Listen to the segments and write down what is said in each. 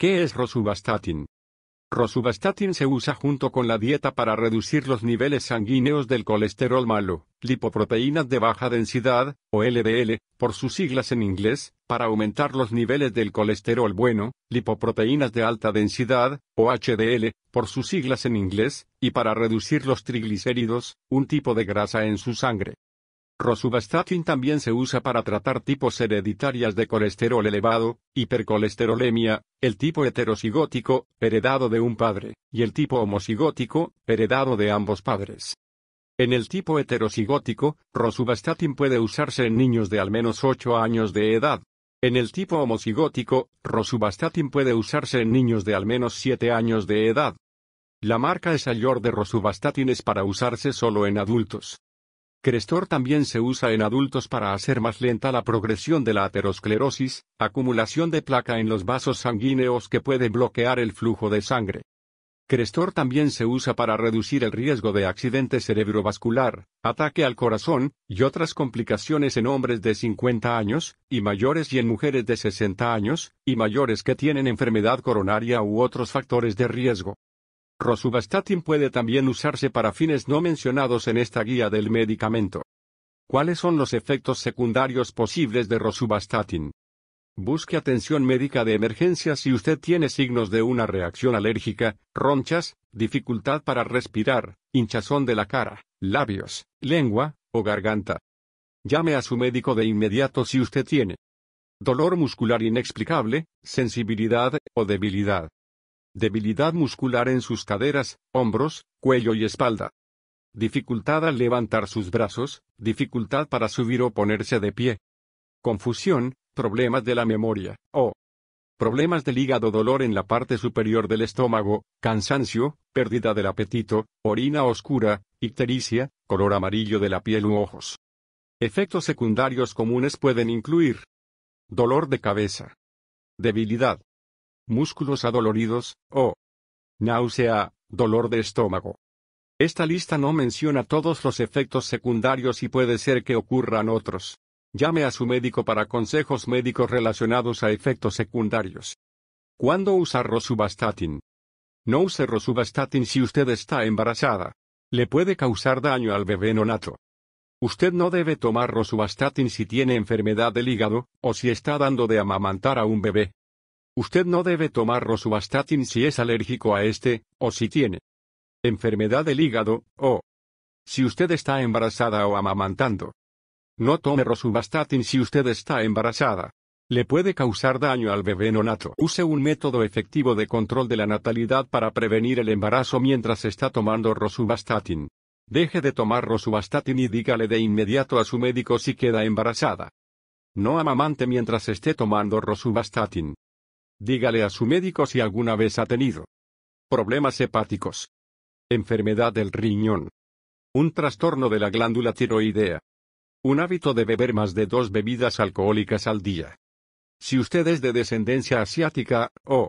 ¿Qué es rosuvastatin? Rosuvastatin se usa junto con la dieta para reducir los niveles sanguíneos del colesterol malo, lipoproteínas de baja densidad, o LDL, por sus siglas en inglés, para aumentar los niveles del colesterol bueno, lipoproteínas de alta densidad, o HDL, por sus siglas en inglés, y para reducir los triglicéridos, un tipo de grasa en su sangre. Rosuvastatin también se usa para tratar tipos hereditarias de colesterol elevado, hipercolesterolemia, el tipo heterocigótico, heredado de un padre, y el tipo homocigótico, heredado de ambos padres. En el tipo heterocigótico, rosuvastatin puede usarse en niños de al menos 8 años de edad. En el tipo homocigótico, rosuvastatin puede usarse en niños de al menos 7 años de edad. La marca Esayor de rosubastatin es para usarse solo en adultos. Crestor también se usa en adultos para hacer más lenta la progresión de la aterosclerosis, acumulación de placa en los vasos sanguíneos que puede bloquear el flujo de sangre. Crestor también se usa para reducir el riesgo de accidente cerebrovascular, ataque al corazón, y otras complicaciones en hombres de 50 años, y mayores y en mujeres de 60 años, y mayores que tienen enfermedad coronaria u otros factores de riesgo. Rosuvastatin puede también usarse para fines no mencionados en esta guía del medicamento. ¿Cuáles son los efectos secundarios posibles de rosuvastatin? Busque atención médica de emergencia si usted tiene signos de una reacción alérgica, ronchas, dificultad para respirar, hinchazón de la cara, labios, lengua o garganta. Llame a su médico de inmediato si usted tiene dolor muscular inexplicable, sensibilidad o debilidad. Debilidad muscular en sus caderas, hombros, cuello y espalda. Dificultad al levantar sus brazos, dificultad para subir o ponerse de pie. Confusión, problemas de la memoria, o problemas del hígado, dolor en la parte superior del estómago, cansancio, pérdida del apetito, orina oscura, ictericia, color amarillo de la piel u ojos. Efectos secundarios comunes pueden incluir dolor de cabeza, debilidad, músculos adoloridos, o náusea, dolor de estómago. Esta lista no menciona todos los efectos secundarios y puede ser que ocurran otros. Llame a su médico para consejos médicos relacionados a efectos secundarios. ¿Cuándo usar rosuvastatin? No use rosuvastatin si usted está embarazada. Le puede causar daño al bebé nonato. Usted no debe tomar rosuvastatin si tiene enfermedad del hígado, o si está dando de amamantar a un bebé. Usted no debe tomar rosuvastatin si es alérgico a este, o si tiene enfermedad del hígado, o si usted está embarazada o amamantando. No tome rosuvastatin si usted está embarazada. Le puede causar daño al bebé no nato. Use un método efectivo de control de la natalidad para prevenir el embarazo mientras está tomando rosuvastatin. Deje de tomar rosuvastatin y dígale de inmediato a su médico si queda embarazada. No amamante mientras esté tomando rosuvastatin. Dígale a su médico si alguna vez ha tenido problemas hepáticos, enfermedad del riñón, un trastorno de la glándula tiroidea, un hábito de beber más de dos bebidas alcohólicas al día. Si usted es de descendencia asiática, o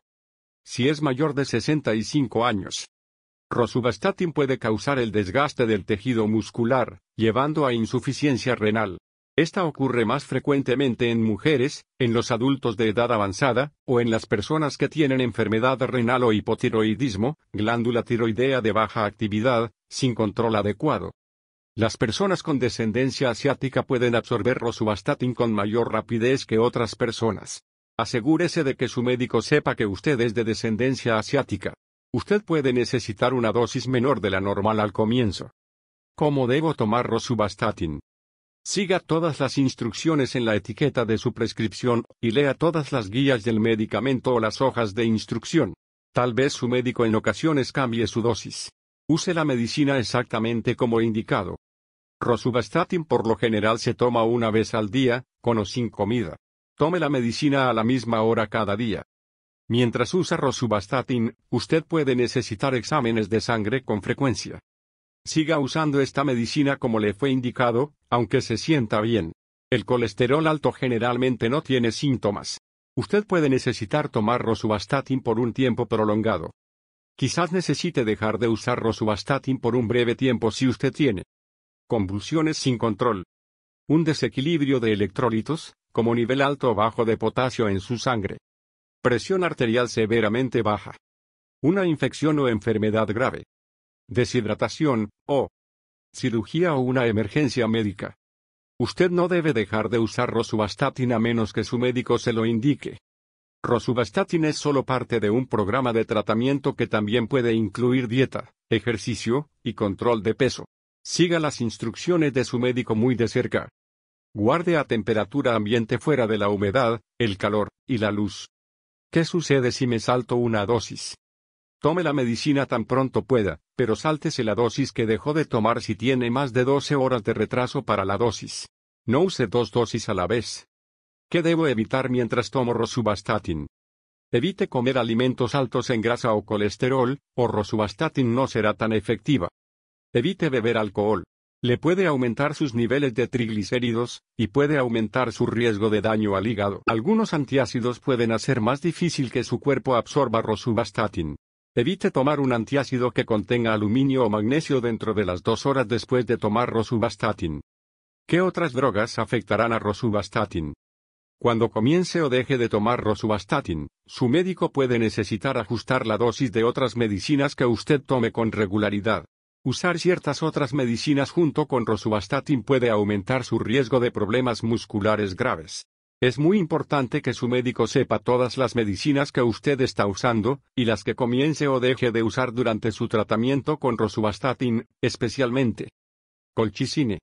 si es mayor de 65 años, rosubastatin puede causar el desgaste del tejido muscular, llevando a insuficiencia renal. Esta ocurre más frecuentemente en mujeres, en los adultos de edad avanzada, o en las personas que tienen enfermedad renal o hipotiroidismo, glándula tiroidea de baja actividad, sin control adecuado. Las personas con descendencia asiática pueden absorber rosubastatin con mayor rapidez que otras personas. Asegúrese de que su médico sepa que usted es de descendencia asiática. Usted puede necesitar una dosis menor de la normal al comienzo. ¿Cómo debo tomar rosubastatin? Siga todas las instrucciones en la etiqueta de su prescripción, y lea todas las guías del medicamento o las hojas de instrucción. Tal vez su médico en ocasiones cambie su dosis. Use la medicina exactamente como indicado. Rosuvastatin por lo general se toma una vez al día, con o sin comida. Tome la medicina a la misma hora cada día. Mientras usa rosuvastatin, usted puede necesitar exámenes de sangre con frecuencia. Siga usando esta medicina como le fue indicado, aunque se sienta bien. El colesterol alto generalmente no tiene síntomas. Usted puede necesitar tomar rosubastatin por un tiempo prolongado. Quizás necesite dejar de usar rosubastatin por un breve tiempo si usted tiene convulsiones sin control, un desequilibrio de electrolitos, como nivel alto o bajo de potasio en su sangre, presión arterial severamente baja, una infección o enfermedad grave, deshidratación, o cirugía o una emergencia médica. Usted no debe dejar de usar rosuvastatina a menos que su médico se lo indique. Rosuvastatina es solo parte de un programa de tratamiento que también puede incluir dieta, ejercicio y control de peso. Siga las instrucciones de su médico muy de cerca. Guarde a temperatura ambiente fuera de la humedad, el calor y la luz. ¿Qué sucede si me salto una dosis? Tome la medicina tan pronto pueda, pero sáltese la dosis que dejó de tomar si tiene más de 12 horas de retraso para la dosis. No use dos dosis a la vez. ¿Qué debo evitar mientras tomo rosubastatin? Evite comer alimentos altos en grasa o colesterol, o rosubastatin no será tan efectiva. Evite beber alcohol. Le puede aumentar sus niveles de triglicéridos, y puede aumentar su riesgo de daño al hígado. Algunos antiácidos pueden hacer más difícil que su cuerpo absorba rosubastatin. Evite tomar un antiácido que contenga aluminio o magnesio dentro de las dos horas después de tomar rosubastatin. ¿Qué otras drogas afectarán a rosubastatin? Cuando comience o deje de tomar rosubastatin, su médico puede necesitar ajustar la dosis de otras medicinas que usted tome con regularidad. Usar ciertas otras medicinas junto con rosubastatin puede aumentar su riesgo de problemas musculares graves. Es muy importante que su médico sepa todas las medicinas que usted está usando, y las que comience o deje de usar durante su tratamiento con rosuvastatin, especialmente. Colchicine.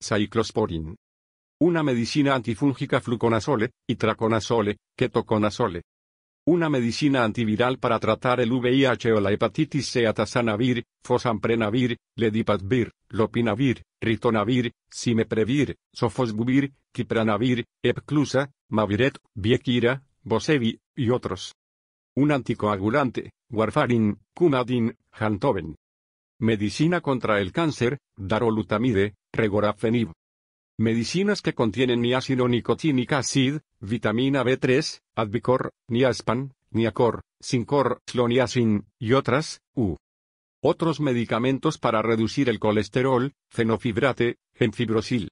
Cyclosporin. Una medicina antifúngica fluconazole, y traconazole, ketoconazole. Una medicina antiviral para tratar el VIH o la hepatitis C atazanavir, fosamprenavir, ledipasvir, lopinavir, ritonavir, cimeprevir, sofosbuvir, kipranavir, epclusa, maviret, viequira, bosevi, y otros. Un anticoagulante, warfarin, cumadin, jantoven. Medicina contra el cáncer, darolutamide, regorafenib. Medicinas que contienen niácido nicotínica acid, vitamina B3, Advicor, Niaspan, Niacor, Sincor, Cloniacin, y otras, u. Otros medicamentos para reducir el colesterol, fenofibrate, genfibrosil.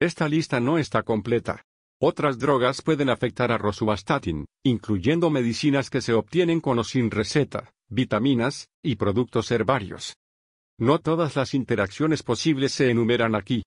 Esta lista no está completa. Otras drogas pueden afectar a rosuvastatin, incluyendo medicinas que se obtienen con o sin receta, vitaminas, y productos herbarios. No todas las interacciones posibles se enumeran aquí.